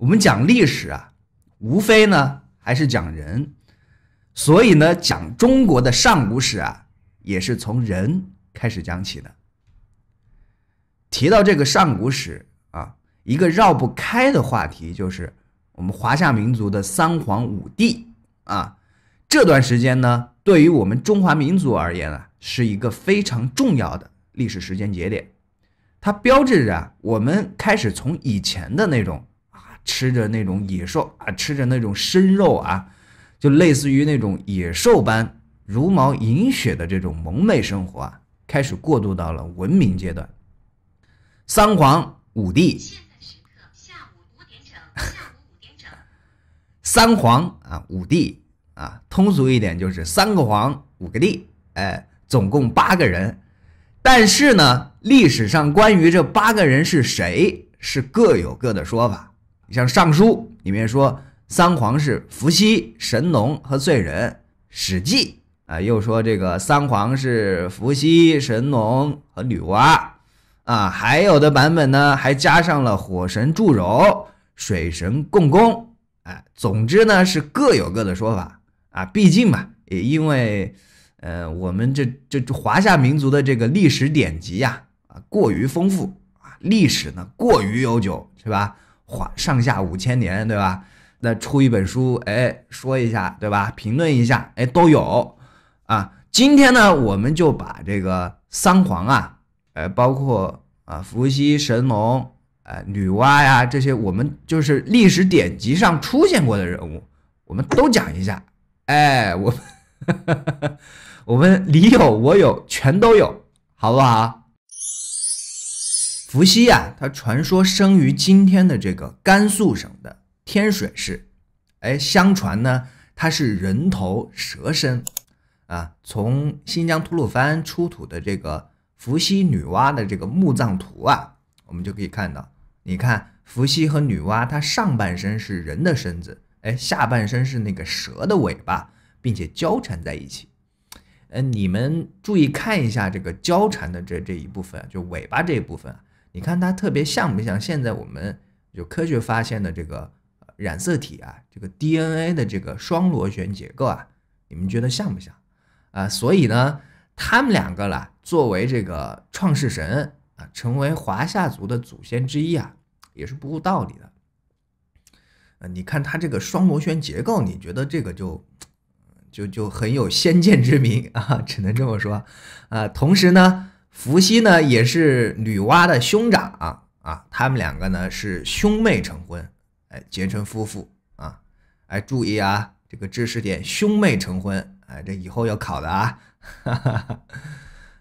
我们讲历史啊，无非呢还是讲人，所以呢讲中国的上古史啊，也是从人开始讲起的。提到这个上古史啊，一个绕不开的话题就是我们华夏民族的三皇五帝啊，这段时间呢对于我们中华民族而言啊，是一个非常重要的历史时间节点，它标志着我们开始从以前的那种。吃着那种野兽啊，吃着那种生肉啊，就类似于那种野兽般茹毛饮血的这种蒙昧生活啊，开始过渡到了文明阶段。三皇五帝，现在时刻下午五点整，下午五点整。三皇啊，五帝啊，通俗一点就是三个皇五个帝，哎，总共八个人。但是呢，历史上关于这八个人是谁，是各有各的说法。像《尚书》里面说三皇是伏羲、神农和燧人，《史记》啊又说这个三皇是伏羲、神农和女娲啊，还有的版本呢还加上了火神祝融、水神共工啊。总之呢是各有各的说法啊，毕竟嘛，也因为呃我们这这华夏民族的这个历史典籍呀啊过于丰富啊，历史呢过于悠久，是吧？上下五千年，对吧？那出一本书，哎，说一下，对吧？评论一下，哎，都有啊。今天呢，我们就把这个三皇啊，哎，包括啊，伏羲、神农，哎，女娲呀，这些我们就是历史典籍上出现过的人物，我们都讲一下。哎，我，我们你有我有，全都有，好不好？伏羲啊，他传说生于今天的这个甘肃省的天水市，哎，相传呢他是人头蛇身啊。从新疆吐鲁番出土的这个伏羲女娲的这个墓葬图啊，我们就可以看到，你看伏羲和女娲，她上半身是人的身子，哎，下半身是那个蛇的尾巴，并且交缠在一起。嗯，你们注意看一下这个交缠的这这一部分，就尾巴这一部分啊。你看它特别像不像现在我们就科学发现的这个染色体啊，这个 DNA 的这个双螺旋结构啊？你们觉得像不像啊？所以呢，他们两个啦，作为这个创世神啊，成为华夏族的祖先之一啊，也是不无道理的。啊、你看它这个双螺旋结构，你觉得这个就就就很有先见之明啊？只能这么说啊。同时呢。伏羲呢也是女娲的兄长啊，啊他们两个呢是兄妹成婚，哎，结成夫妇啊，哎，注意啊，这个知识点，兄妹成婚，哎，这以后要考的啊。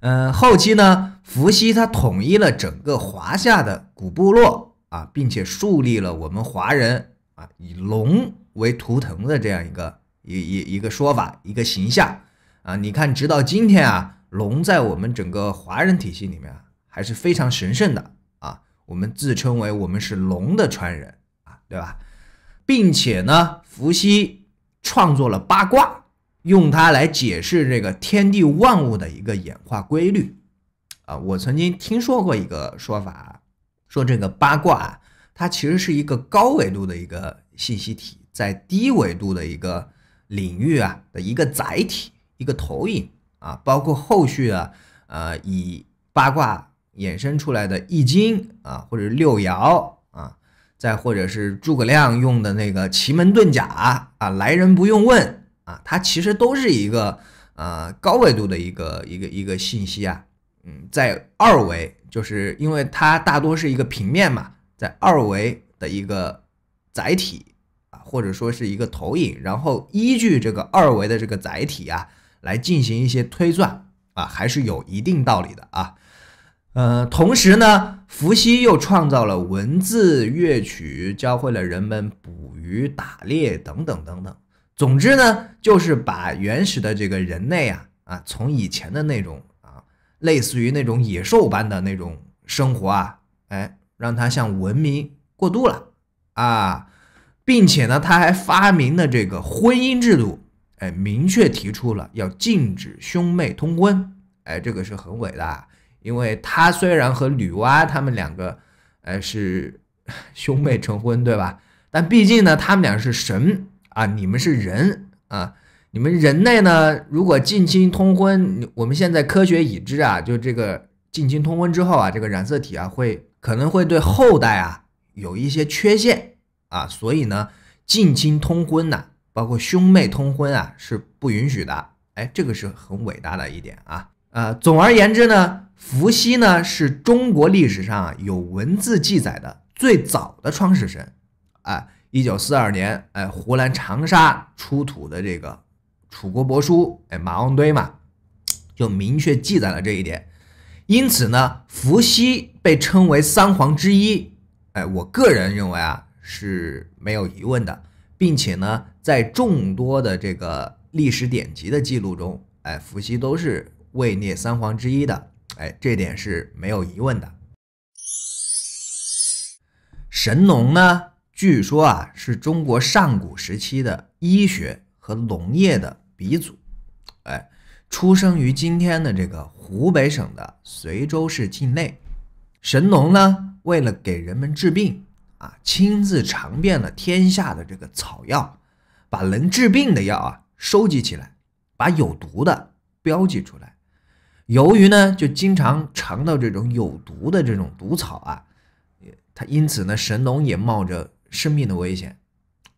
嗯，后期呢，伏羲他统一了整个华夏的古部落啊，并且树立了我们华人啊以龙为图腾的这样一个一一一个说法，一个形象啊。你看，直到今天啊。龙在我们整个华人体系里面啊，还是非常神圣的啊。我们自称为我们是龙的传人啊，对吧？并且呢，伏羲创作了八卦，用它来解释这个天地万物的一个演化规律啊。我曾经听说过一个说法，说这个八卦它其实是一个高维度的一个信息体，在低维度的一个领域啊的一个载体，一个投影。啊，包括后续的，呃，以八卦衍生出来的易经啊，或者六爻啊，再或者是诸葛亮用的那个奇门遁甲啊，来人不用问啊，它其实都是一个呃高维度的一个一个一个信息啊，嗯，在二维，就是因为它大多是一个平面嘛，在二维的一个载体啊，或者说是一个投影，然后依据这个二维的这个载体啊。来进行一些推算啊，还是有一定道理的啊。呃，同时呢，伏羲又创造了文字乐曲，教会了人们捕鱼、打猎等等等等。总之呢，就是把原始的这个人类啊啊，从以前的那种啊，类似于那种野兽般的那种生活啊，哎，让他向文明过渡了啊，并且呢，他还发明了这个婚姻制度。哎，明确提出了要禁止兄妹通婚，哎，这个是很伟大，因为他虽然和女娲他们两个，哎是 兄妹成婚，对吧？但毕竟呢，他们俩是神啊，你们是人啊，你们人类呢，如果近亲通婚，我们现在科学已知啊，就这个近亲通婚之后啊，这个染色体啊会可能会对后代啊有一些缺陷啊，所以呢，近亲通婚呢。包括兄妹通婚啊是不允许的，哎，这个是很伟大的一点啊。呃，总而言之呢，伏羲呢是中国历史上有文字记载的最早的创世神。哎，一九四二年，哎，湖南长沙出土的这个楚国帛书，哎，马王堆嘛，就明确记载了这一点。因此呢，伏羲被称为三皇之一。哎，我个人认为啊是没有疑问的。并且呢，在众多的这个历史典籍的记录中，哎，伏羲都是位列三皇之一的，哎，这点是没有疑问的。神农呢，据说啊，是中国上古时期的医学和农业的鼻祖，哎，出生于今天的这个湖北省的随州市境内。神农呢，为了给人们治病。啊，亲自尝遍了天下的这个草药，把能治病的药啊收集起来，把有毒的标记出来。由于呢，就经常尝到这种有毒的这种毒草啊，他因此呢，神农也冒着生命的危险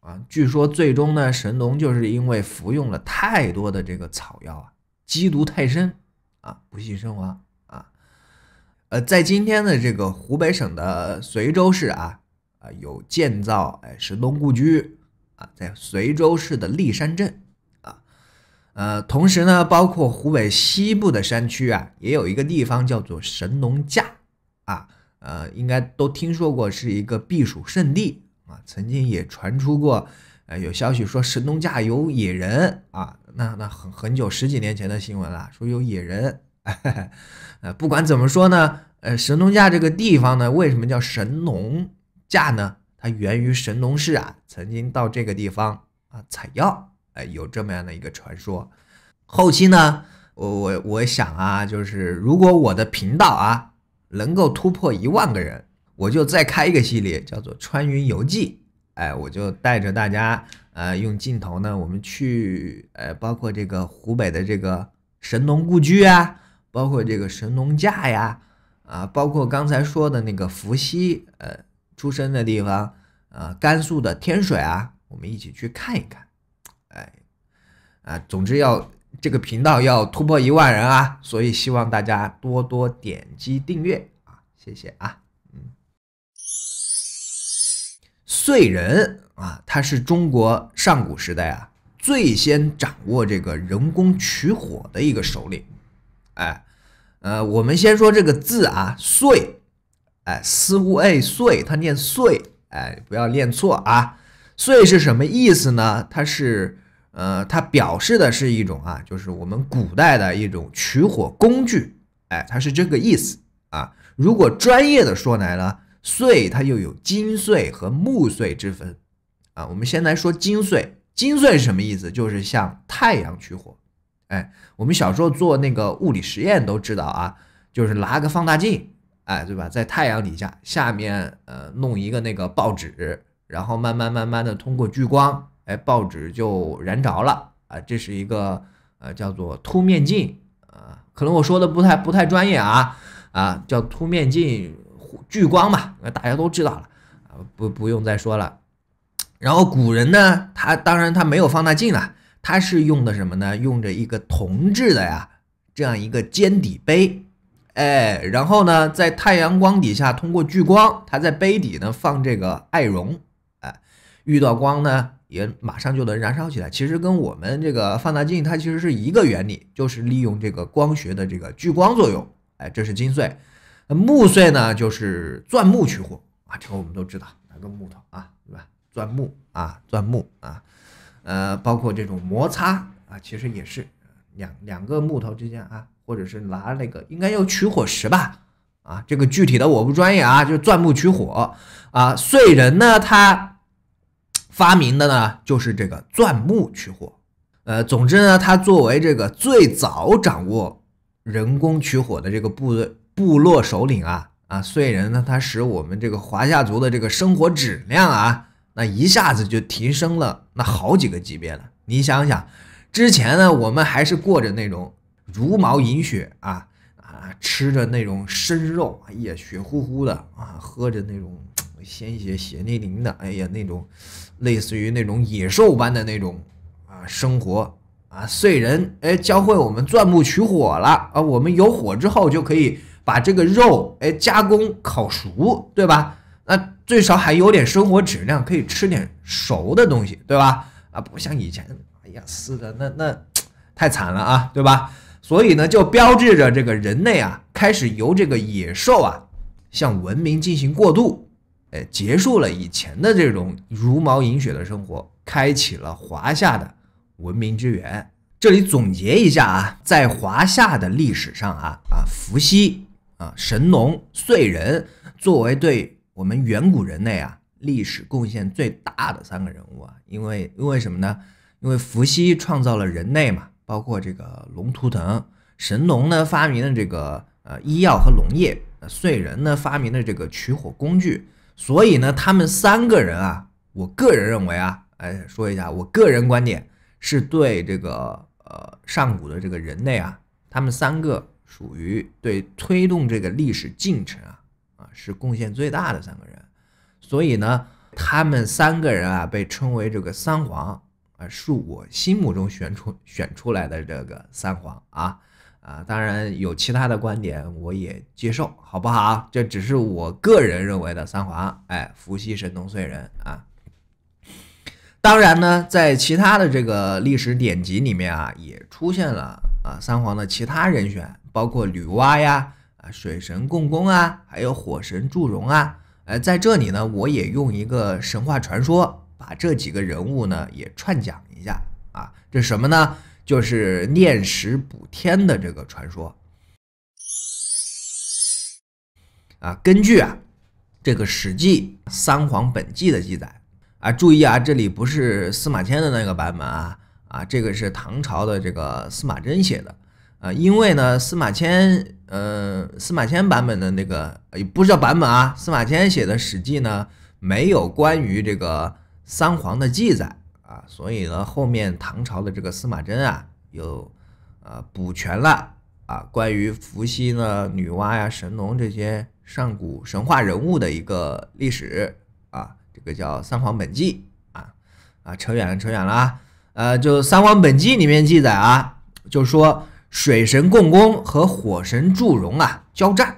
啊。据说最终呢，神农就是因为服用了太多的这个草药啊，积毒太深啊，不幸身亡啊。呃，在今天的这个湖北省的随州市啊。啊，有建造哎，神农故居啊，在随州市的立山镇啊，呃，同时呢，包括湖北西部的山区啊，也有一个地方叫做神农架啊，呃，应该都听说过是一个避暑胜地啊，曾经也传出过，呃，有消息说神农架有野人啊，那那很很久十几年前的新闻了，说有野人，呃，不管怎么说呢，呃，神农架这个地方呢，为什么叫神农？架呢？它源于神农氏啊，曾经到这个地方啊采药，哎，有这么样的一个传说。后期呢，我我我想啊，就是如果我的频道啊能够突破一万个人，我就再开一个系列，叫做《穿云游记》。哎，我就带着大家呃，用镜头呢，我们去呃，包括这个湖北的这个神农故居啊，包括这个神农架呀，啊，包括刚才说的那个伏羲呃。出生的地方，呃，甘肃的天水啊，我们一起去看一看，哎，啊，总之要这个频道要突破一万人啊，所以希望大家多多点击订阅啊，谢谢啊，嗯，燧人啊，他是中国上古时代啊最先掌握这个人工取火的一个首领，哎，呃，我们先说这个字啊，燧。哎思 u 哎碎，它念碎，哎，不要念错啊！碎是什么意思呢？它是，呃，它表示的是一种啊，就是我们古代的一种取火工具。哎，它是这个意思啊。如果专业的说来呢，碎它又有金碎和木碎之分啊。我们先来说金碎，金碎是什么意思？就是向太阳取火。哎，我们小时候做那个物理实验都知道啊，就是拿个放大镜。哎，对吧？在太阳底下，下面呃弄一个那个报纸，然后慢慢慢慢的通过聚光，哎，报纸就燃着了啊！这是一个呃叫做凸面镜啊，可能我说的不太不太专业啊啊，叫凸面镜聚光嘛，大家都知道了啊，不不用再说了。然后古人呢，他当然他没有放大镜了，他是用的什么呢？用着一个铜制的呀，这样一个尖底杯。哎，然后呢，在太阳光底下通过聚光，它在杯底呢放这个艾绒，哎，遇到光呢也马上就能燃烧起来。其实跟我们这个放大镜它其实是一个原理，就是利用这个光学的这个聚光作用。哎，这是金穗，木穗呢就是钻木取火啊，这个我们都知道，拿个木头啊，对吧？钻木啊，钻木啊，呃，包括这种摩擦啊，其实也是两两个木头之间啊。或者是拿那个应该要取火石吧，啊，这个具体的我不专业啊，就是钻木取火啊。燧人呢，他发明的呢就是这个钻木取火，呃，总之呢，他作为这个最早掌握人工取火的这个部部落首领啊，啊，燧人呢，他使我们这个华夏族的这个生活质量啊，那一下子就提升了那好几个级别了。你想想，之前呢，我们还是过着那种。茹毛饮血啊啊，吃着那种生肉，哎呀，血乎乎的啊，喝着那种鲜血血淋淋的，哎呀，那种类似于那种野兽般的那种啊生活啊，燧人哎，教会我们钻木取火了啊，我们有火之后就可以把这个肉哎加工烤熟，对吧？那最少还有点生活质量，可以吃点熟的东西，对吧？啊，不像以前，哎呀，是的，那那太惨了啊，对吧？所以呢，就标志着这个人类啊，开始由这个野兽啊，向文明进行过渡，哎，结束了以前的这种茹毛饮血的生活，开启了华夏的文明之源。这里总结一下啊，在华夏的历史上啊，啊，伏羲啊，神农燧人，作为对我们远古人类啊历史贡献最大的三个人物啊，因为因为什么呢？因为伏羲创造了人类嘛。包括这个龙图腾，神农呢发明了这个呃医药和农业，燧人呢发明了这个取火工具，所以呢，他们三个人啊，我个人认为啊，哎，说一下我个人观点，是对这个呃上古的这个人类啊，他们三个属于对推动这个历史进程啊啊是贡献最大的三个人，所以呢，他们三个人啊被称为这个三皇。啊，是我心目中选出选出来的这个三皇啊，啊，当然有其他的观点，我也接受，好不好？这只是我个人认为的三皇。哎，伏羲、神农、燧人啊。当然呢，在其他的这个历史典籍里面啊，也出现了啊三皇的其他人选，包括女娲呀、啊水神共工啊，还有火神祝融啊。哎，在这里呢，我也用一个神话传说。把这几个人物呢也串讲一下啊，这什么呢？就是念石补天的这个传说啊。根据啊这个《史记》三皇本纪的记载啊，注意啊，这里不是司马迁的那个版本啊啊，这个是唐朝的这个司马真写的啊。因为呢，司马迁呃，司马迁版本的那个也不是叫版本啊，司马迁写的《史记》呢没有关于这个。三皇的记载啊，所以呢，后面唐朝的这个司马真啊，又啊补全了啊关于伏羲呢、女娲呀、神农这些上古神话人物的一个历史啊，这个叫《三皇本纪》啊啊，扯远了，扯远了啊，呃，就《三皇本纪》里面记载啊，就说水神共工和火神祝融啊交战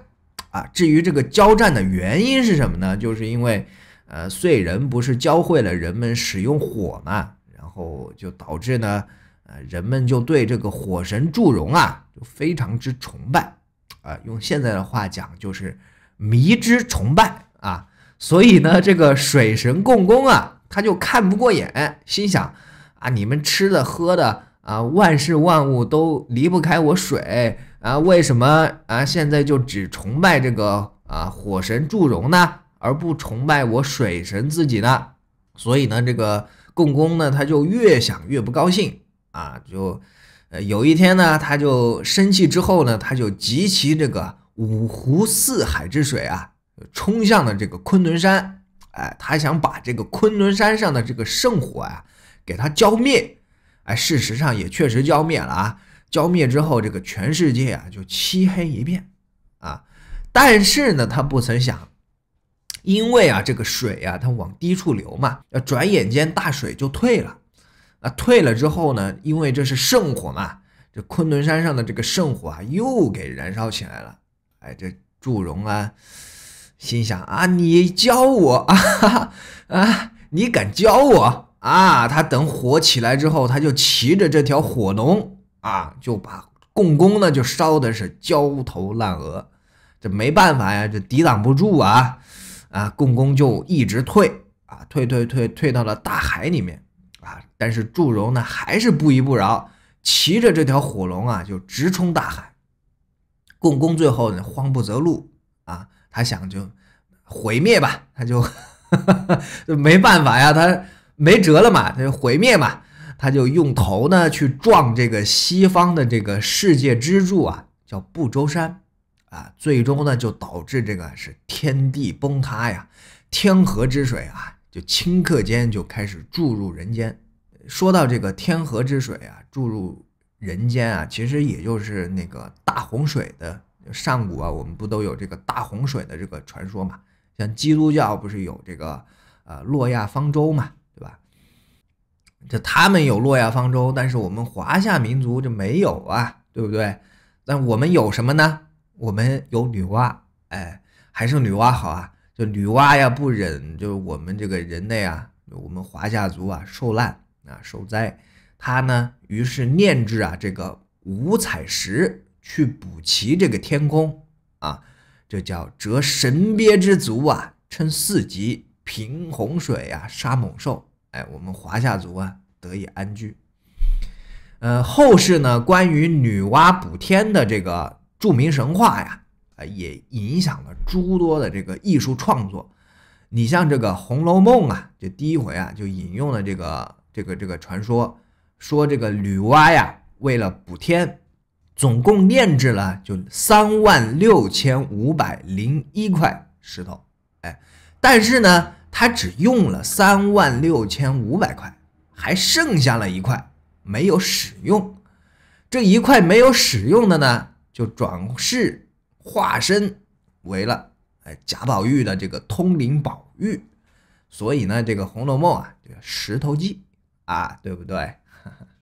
啊，至于这个交战的原因是什么呢？就是因为。呃，燧人不是教会了人们使用火嘛，然后就导致呢，呃，人们就对这个火神祝融啊，就非常之崇拜，啊，用现在的话讲就是迷之崇拜啊，所以呢，这个水神共工啊，他就看不过眼，心想啊，你们吃的喝的啊，万事万物都离不开我水啊，为什么啊现在就只崇拜这个啊火神祝融呢？而不崇拜我水神自己呢，所以呢，这个共工呢，他就越想越不高兴啊，就，呃，有一天呢，他就生气之后呢，他就集齐这个五湖四海之水啊，冲向了这个昆仑山，哎，他想把这个昆仑山上的这个圣火啊，给它浇灭，哎，事实上也确实浇灭了啊，浇灭之后，这个全世界啊就漆黑一片啊，但是呢，他不曾想。因为啊，这个水啊，它往低处流嘛，转眼间大水就退了。啊，退了之后呢，因为这是圣火嘛，这昆仑山上的这个圣火啊，又给燃烧起来了。哎，这祝融啊，心想啊，你教我啊，啊，你敢教我啊？他等火起来之后，他就骑着这条火龙啊，就把共工呢就烧的是焦头烂额。这没办法呀，这抵挡不住啊。啊，共工就一直退啊，退退退，退到了大海里面啊。但是祝融呢，还是不依不饶，骑着这条火龙啊，就直冲大海。共工最后呢，慌不择路啊，他想就毁灭吧，他 就没办法呀，他没辙了嘛，他就毁灭嘛，他就用头呢去撞这个西方的这个世界支柱啊，叫不周山。啊，最终呢就导致这个是天地崩塌呀，天河之水啊，就顷刻间就开始注入人间。说到这个天河之水啊，注入人间啊，其实也就是那个大洪水的上古啊，我们不都有这个大洪水的这个传说嘛？像基督教不是有这个呃诺亚方舟嘛，对吧？这他们有诺亚方舟，但是我们华夏民族就没有啊，对不对？那我们有什么呢？我们有女娲，哎，还是女娲好啊！就女娲呀，不忍就我们这个人类啊，我们华夏族啊受难啊受灾，她呢于是炼制啊这个五彩石去补齐这个天空啊，这叫折神鳖之足啊，称四极，平洪水啊，杀猛兽，哎，我们华夏族啊得以安居。呃，后世呢关于女娲补天的这个。著名神话呀，啊，也影响了诸多的这个艺术创作。你像这个《红楼梦》啊，这第一回啊，就引用了这个这个这个传说，说这个女娲呀，为了补天，总共炼制了就三万六千五百零一块石头，哎，但是呢，他只用了三万六千五百块，还剩下了一块没有使用。这一块没有使用的呢？就转世化身为了哎贾宝玉的这个通灵宝玉，所以呢，这个《红楼梦》啊，个石头记啊，对不对？